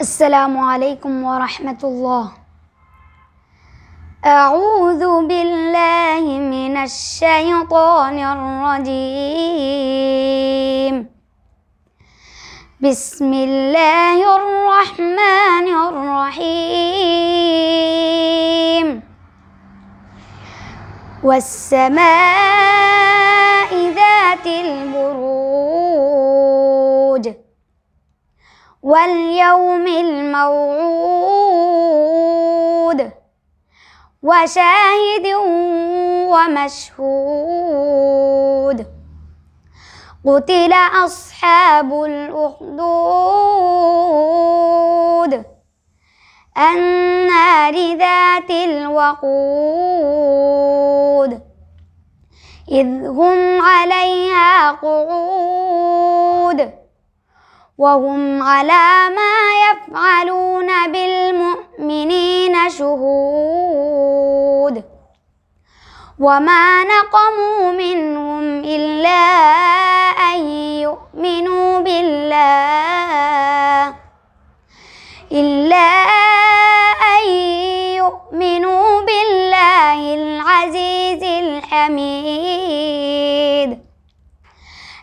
السلام عليكم ورحمة الله أعوذ بالله من الشيطان الرجيم بسم الله الرحمن الرحيم والسماء ذات البروج واليوم الموعود وشاهد ومشهود قتل أصحاب الأخدود النار ذات الوقود إذ هم عليها قعود وهم على ما يفعلون بالمؤمنين شهود وما نقموا منهم إلا أن يؤمنوا بالله إلا أن يؤمنوا بالله العزيز الحميد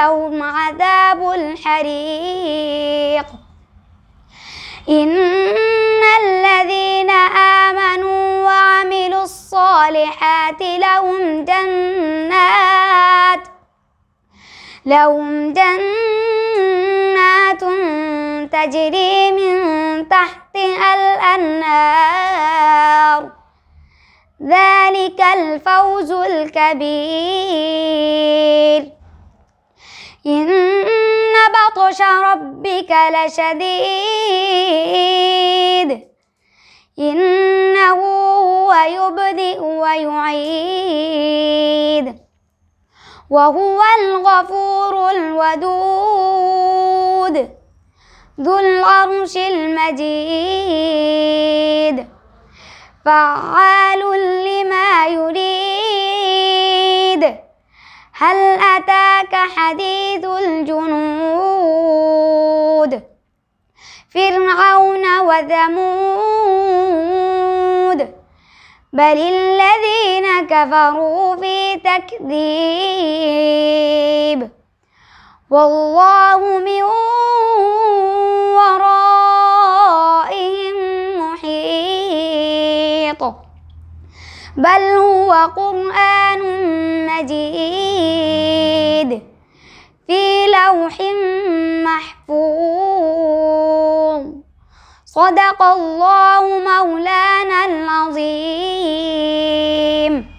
لهم عذاب الحريق إن الذين آمنوا وعملوا الصالحات لهم جنات لهم جنات تجري من تحتها الأنهار ذلك الفوز الكبير إن بطش ربك لشديد إنه هو يبدئ ويعيد وهو الغفور الودود ذو العرش المجيد فعال لما يريد هل أتى ذاك حديث الجنود فرعون وثمود بل الذين كفروا في تكذيب والله من ورائهم محيط بل هو قرآن مجيد صدق الله مولانا العظيم